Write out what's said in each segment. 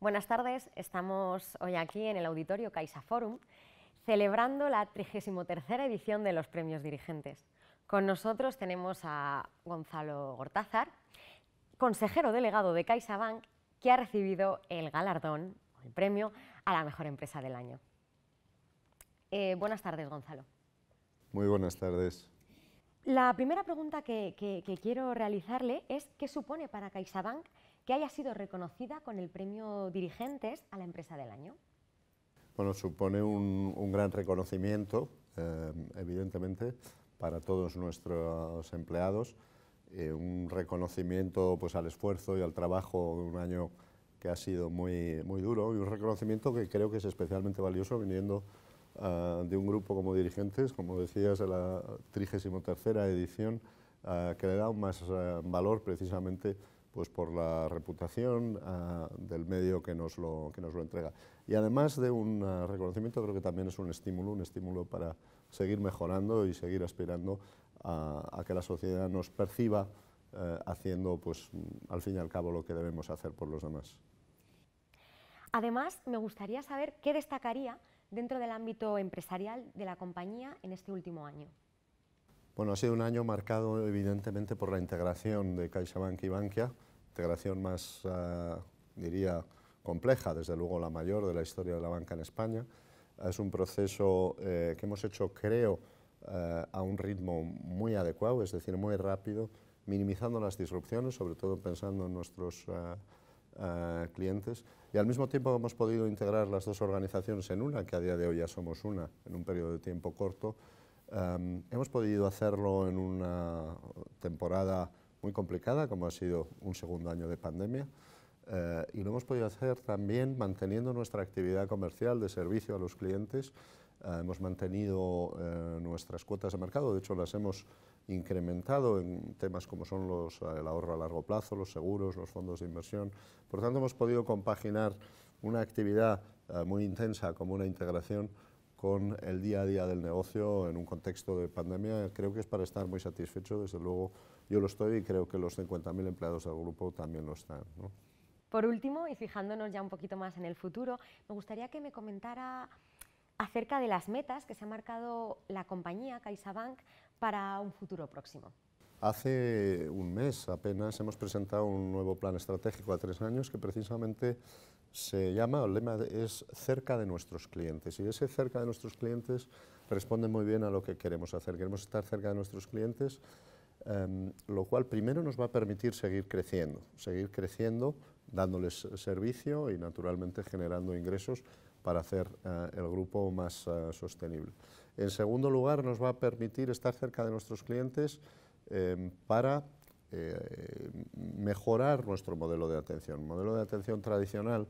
Buenas tardes, estamos hoy aquí en el auditorio CaixaForum Forum celebrando la 33 edición de los premios dirigentes. Con nosotros tenemos a Gonzalo Gortázar, consejero delegado de CaixaBank, que ha recibido el galardón, el premio, a la mejor empresa del año. Eh, buenas tardes, Gonzalo. Muy buenas tardes. La primera pregunta que, que quiero realizarle es qué supone para CaixaBank que haya sido reconocida con el premio Dirigentes a la Empresa del Año? Bueno, supone un, gran reconocimiento, eh, evidentemente, para todos nuestros empleados, eh, un reconocimiento pues, al esfuerzo y al trabajo de un año que ha sido muy, muy duro y un reconocimiento que creo que es especialmente valioso viniendo eh, de un grupo como dirigentes, como decías, de la 33 edición, que le da un más valor precisamente pues por la reputación ah, del medio que nos, lo, entrega. Y además de un ah, reconocimiento, creo que también es un estímulo, un estímulo para seguir mejorando y seguir aspirando a, que la sociedad nos perciba eh, haciendo, pues, al fin y al cabo, lo que debemos hacer por los demás. Además, me gustaría saber qué destacaría dentro del ámbito empresarial de la compañía en este último año. Bueno, ha sido un año marcado evidentemente por la integración de CaixaBank y Bankia, integración más, ah, diría, compleja, desde luego la mayor de la historia de la banca en España. Es un proceso eh, que hemos hecho, creo, eh, a un ritmo muy adecuado, es decir, muy rápido, minimizando las disrupciones, sobre todo pensando en nuestros ah, ah, clientes, y al mismo tiempo hemos podido integrar las dos organizaciones en una, que a día de hoy ya somos una, en un periodo de tiempo corto, Em, hemos podido hacerlo en una temporada muy complicada, como ha sido un segundo año de pandemia, eh, y lo hemos podido hacer también manteniendo nuestra actividad comercial de servicio a los clientes. Eh, hemos mantenido eh, nuestras cuotas de mercado, de hecho las hemos incrementado en temas como son el ahorro a largo plazo, los seguros, los fondos de inversión. Por tanto, hemos podido compaginar una actividad muy intensa como una integración con el día a día del negocio en un contexto de pandemia. Creo que es para estar muy satisfecho, desde luego yo lo estoy y creo que los 50.000 empleados del grupo también lo están. Por último, y fijándonos ya un poquito más en el futuro, me gustaría que me comentara acerca de las metas que se ha marcado la compañía CaixaBank para un futuro próximo. Hace un mes apenas hemos presentado un nuevo plan estratégico a tres años que precisamente se llama, el lema es cerca de nuestros clientes y ese cerca de nuestros clientes responde muy bien a lo que queremos hacer. Queremos estar cerca de nuestros clientes, em, lo cual primero nos va a permitir seguir creciendo, seguir creciendo dándoles servicio y naturalmente generando ingresos para hacer eh, el grupo más eh, sostenible. En segundo lugar, nos va a permitir estar cerca de nuestros clientes Em, para eh, mejorar nuestro modelo de atención. El modelo de atención tradicional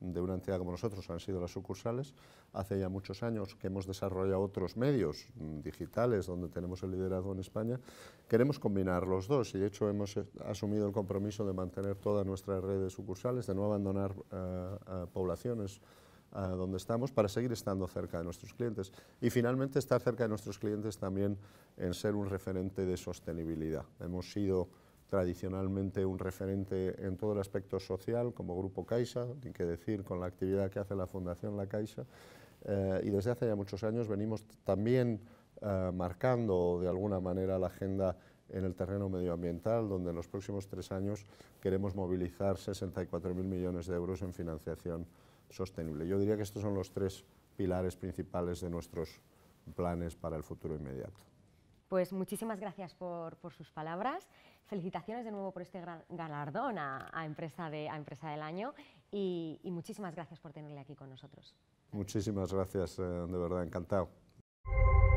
de una entidad como nosotros han sido las sucursales. Hace ya muchos años que hemos desarrollado otros medios mm, digitales donde tenemos el liderazgo en España. Queremos combinar los dos y de hecho hemos eh, asumido el compromiso de mantener toda nuestra red de sucursales, de no abandonar eh, poblaciones donde estamos para seguir estando cerca de nuestros clientes. Y finalmente estar cerca de nuestros clientes también en ser un referente de sostenibilidad. Hemos sido tradicionalmente un referente en todo el aspecto social como Grupo Caixa, tiene que decir, con la actividad que hace la Fundación La Caixa. Eh, y desde hace ya muchos años venimos también eh, marcando de alguna manera la agenda en el terreno medioambiental, donde en los próximos tres años queremos movilizar 64.000 millones de euros en financiación sostenible. Yo diría que estos son los tres pilares principales de nuestros planes para el futuro inmediato. Pues muchísimas gracias por, sus palabras. Felicitaciones de nuevo por este gran galardón a, empresa, de, a empresa del Año y, muchísimas gracias por tenerle aquí con nosotros. Muchísimas gracias, eh, de verdad, encantado.